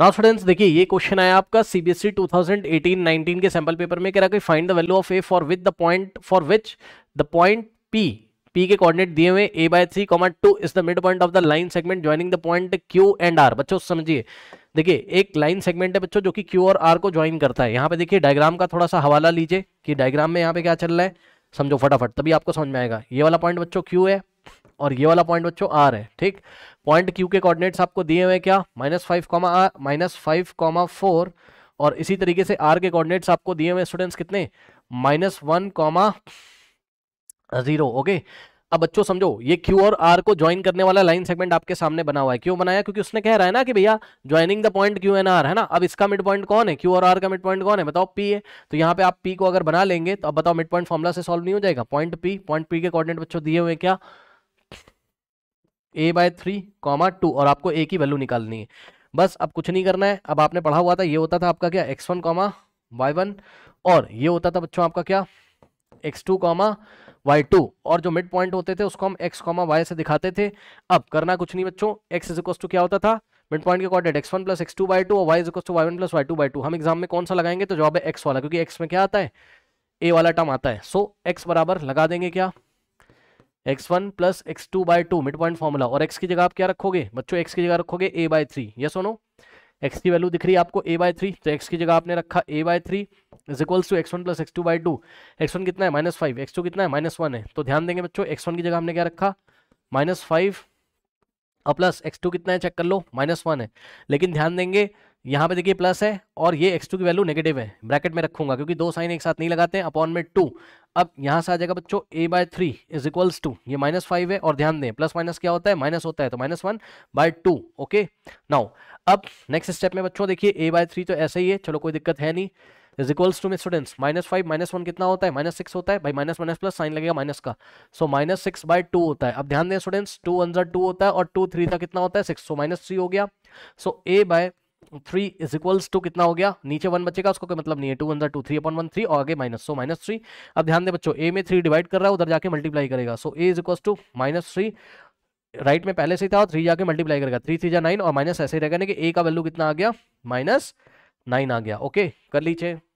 now students देखिए ये question आया आपका सीबीएसई 2018-19 e के सैंपल पेपर में कह रहा कि find the value of A for with the point for which the point P P के कोऑर्डिनेट दिए हुए A by three comma two is the mid point of the line segment joining the point Q and R बच्चों समझिए देखिए एक line segment है बच्चों जो कि क्यू और आर को ज्वाइन करता है यहाँ पे देखिए डायग्राम का थोड़ा सा हवाला लीजिए कि डायग्राम में यहाँ पे क्या चल रहा है समझो फटाफट तभी आपको समझ में आएगा ये वाला पॉइंट बच्चों क्यू है और ये वाला पॉइंट बच्चों आर है ठीक पॉइंट क्यू के कोऑर्डिनेट्स आपको दिए हुए क्या minus five comma R minus five comma four और इसी तरीके से आर के कोऑर्डिनेट्स आपको दिए हुए स्टूडेंट्स कितने minus one comma zero okay अब बच्चों समझो ये Q और R को ज्वाइन करने वाला लाइन सेगमेंट आपके सामने बना हुआ है क्यों बनाया क्योंकि उसने कह रहा है ना कि भैया joining the point Q and R है ना अब इसका मिड पॉइंट कौन है Q और R का मिड पॉइंट कौन है बताओ P है तो यहाँ पे आप P को अगर बना लेंगे तो अब बताओ मिड पॉइंट फॉर्मुला से सॉल्व नहीं हो जाएगा पॉइंट P पॉइंट P के कॉर्डिनेट बच्चों दिए हुए क्या A by three comma two और आपको ए की वैल्यू निकालनी है बस अब कुछ नहीं करना है अब आपने पढ़ा हुआ था ये होता था आपका क्या x one comma Y one और ये होता था बच्चों आपका क्या X two comma Y two और जो मिड पॉइंट होते थे उसको हम एक्स कॉमा वाई से दिखाते थे अब करना कुछ नहीं बच्चों एक्स इज टू क्या होता था मिड पॉइंट के coordinate x one plus x two by two और y is to y one plus y two by two हम एग्जाम में कौन सा लगाएंगे तो जवाब है एक्स वाला क्योंकि एक्स में क्या आता है ए वाला टर्म आता है सो एक्स बराबर लगा देंगे क्या x one plus x two by two mid point formula और एक्स की जगह आप क्या रखोगे बच्चों एक्स की जगह रखोगे ए बाय थ्री ये सुनो एक्स की वैल्यू दिख रही है आपको ए बाय थ्री तो एक्स की जगह आपने रखा a by three is equals to x one plus x two by two x one कितना है माइनस फाइव एक्स टू कितना है माइनस वन है तो ध्यान देंगे बच्चों एक्स वन की जगह हमने क्या रखा माइनस फाइव और प्लस एक्स टू कितना है चेक कर लो माइनस वन है लेकिन ध्यान देंगे यहाँ पे देखिए प्लस है और ये एक्स टू की वैल्यू नेगेटिव है ब्रैकेट में रखूंगा क्योंकि दो साइन एक साथ नहीं लगाते हैं अपॉन में टू अब यहां से आ जाएगा बच्चों a by three is equals to ये माइनस फाइव है और ध्यान दें प्लस माइनस क्या होता है माइनस होता है तो minus one by two okay now अब नेक्स्ट स्टेप में बच्चों देखिए ए बाय थ्री तो ऐसे ही है चलो कोई दिक्कत है नहीं इज इक्वल्स टू में students minus five minus one कितना होता है माइनस सिक्स होता है भाई माइनस माइनस प्लस साइन लगेगा माइनस का so minus six by two होता है अब ध्यान दें स्टूडेंट्स टू वन जर टू होता है और टू थ्री का कितना होता है सिक्स सो माइनस थ्री हो गया so a by three is equals to कितना हो गया नीचे वन बचेगा उसको कोई मतलब नहीं है टू वन टू थ्री अपन वन थ्री और आगे माइनस सो माइनस थ्री अब ध्यान दे बच्चों ए में थ्री डिवाइड कर रहा है उधर जाके मल्टीप्लाई करेगा so a is equals to minus three right में पहले से ही था और थ्री जाके मल्टीप्लाई करेगा थ्री थ्री जा नाइन और माइनस ऐसे ही रहेगा ना कि ए का वैल्यू कितना आ गया माइनस नाइन आ गया ओके कर लीजिए